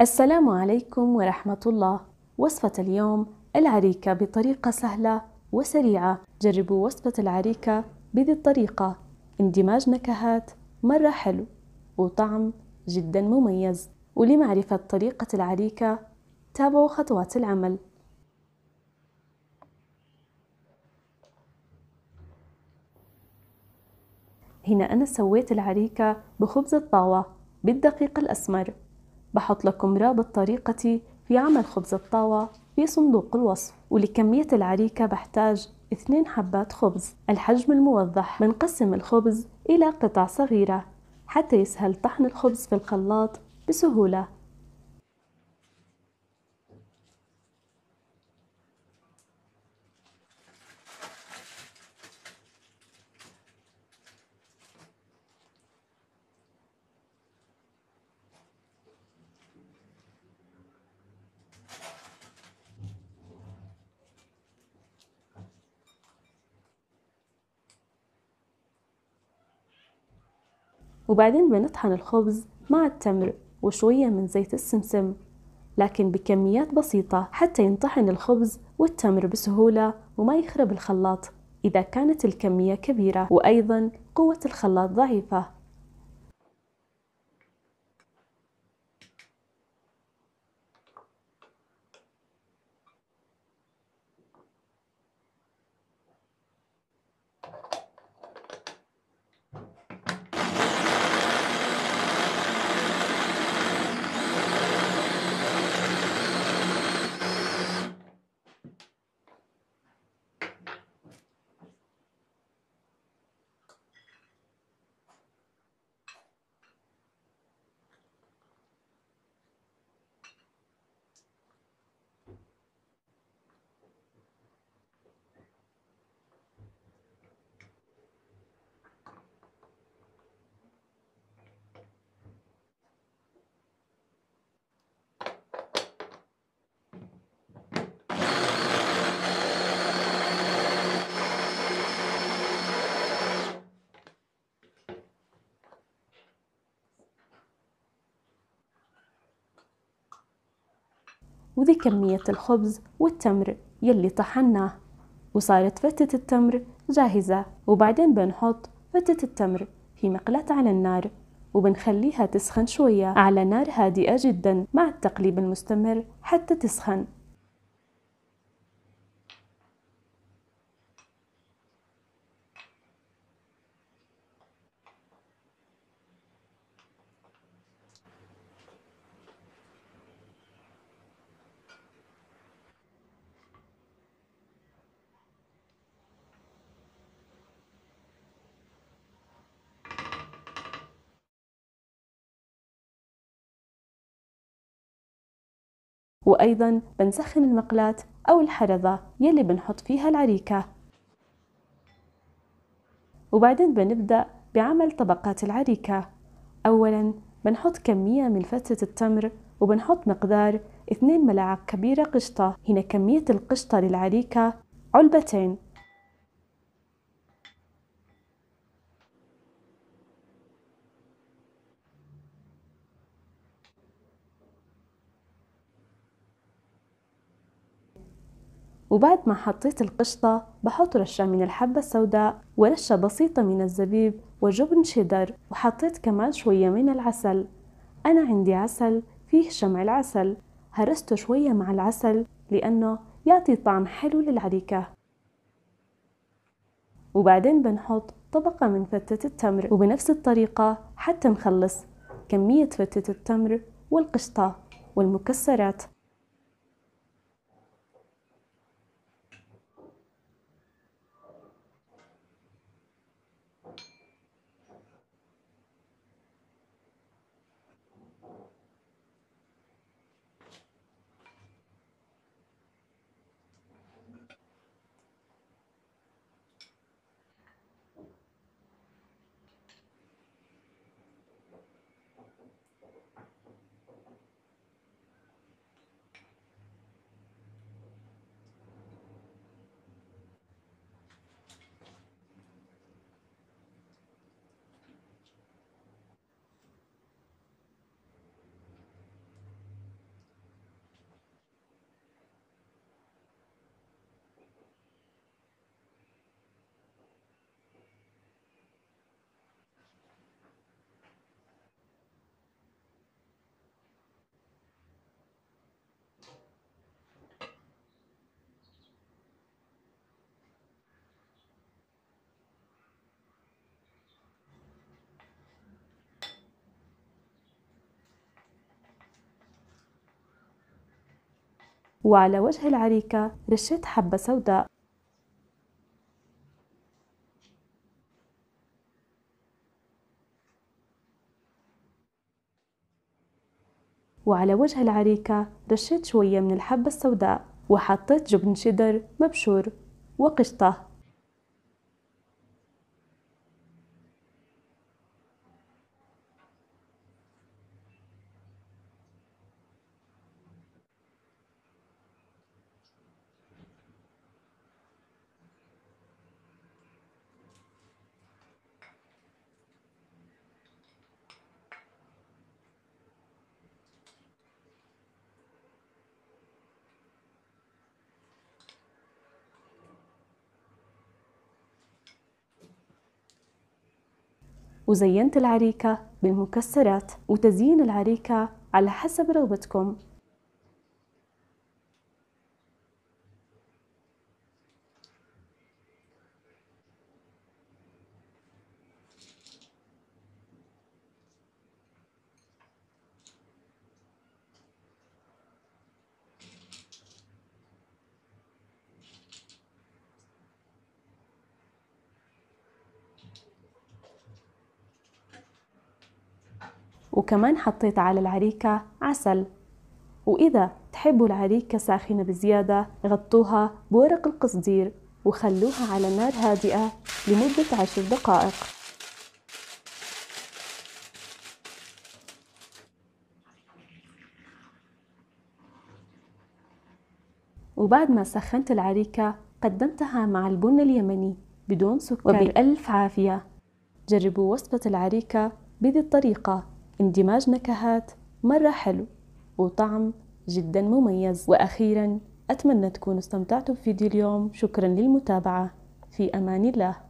السلام عليكم ورحمة الله وصفة اليوم العريكة بطريقة سهلة وسريعة جربوا وصفة العريكة بذي الطريقة اندماج نكهات مرة حلو وطعم جدا مميز ولمعرفة طريقة العريكة تابعوا خطوات العمل هنا أنا سويت العريكة بخبز الطاوة بالدقيق الأسمر بحط لكم رابط طريقتي في عمل خبز الطاوة في صندوق الوصف ولكمية العريكة بحتاج 2 حبات خبز الحجم الموضح بنقسم الخبز إلى قطع صغيرة حتى يسهل طحن الخبز في الخلاط بسهولة وبعدين بنطحن الخبز مع التمر وشوية من زيت السمسم لكن بكميات بسيطة حتى ينطحن الخبز والتمر بسهولة وما يخرب الخلاط إذا كانت الكمية كبيرة وأيضا قوة الخلاط ضعيفة وذي كمية الخبز والتمر يلي طحناه وصارت فتة التمر جاهزة وبعدين بنحط فتة التمر في مقلاة على النار وبنخليها تسخن شوية على نار هادئة جدا مع التقليب المستمر حتى تسخن وأيضا بنسخن المقلاة أو الحرضة يلي بنحط فيها العريكة وبعدين بنبدأ بعمل طبقات العريكة أولا بنحط كمية من فتة التمر وبنحط مقدار 2 ملاعق كبيرة قشطة هنا كمية القشطة للعريكة علبتين وبعد ما حطيت القشطة بحط رشة من الحبة السوداء ورشة بسيطة من الزبيب وجبن شيدر وحطيت كمان شوية من العسل أنا عندي عسل فيه شمع العسل هرسته شوية مع العسل لأنه يعطي طعم حلو للعريكة وبعدين بنحط طبقة من فتة التمر وبنفس الطريقة حتى نخلص كمية فتة التمر والقشطة والمكسرات وعلى وجه العريكة رشيت حبة سوداء وعلى وجه العريكة رشيت شوية من الحبة السوداء وحطيت جبن شيدر مبشور وقشطة وزينت العريكة بالمكسرات وتزيين العريكة على حسب رغبتكم وكمان حطيت على العريكة عسل وإذا تحبوا العريكة ساخنة بزيادة غطوها بورق القصدير وخلوها على نار هادئة لمدة عشر دقائق وبعد ما سخنت العريكة قدمتها مع البن اليمني بدون سكر وبألف عافية جربوا وصفة العريكة بذي الطريقة اندماج نكهات مرة حلو وطعم جدا مميز وأخيرا أتمنى تكونوا استمتعتوا بفيديو اليوم شكرا للمتابعة في أمان الله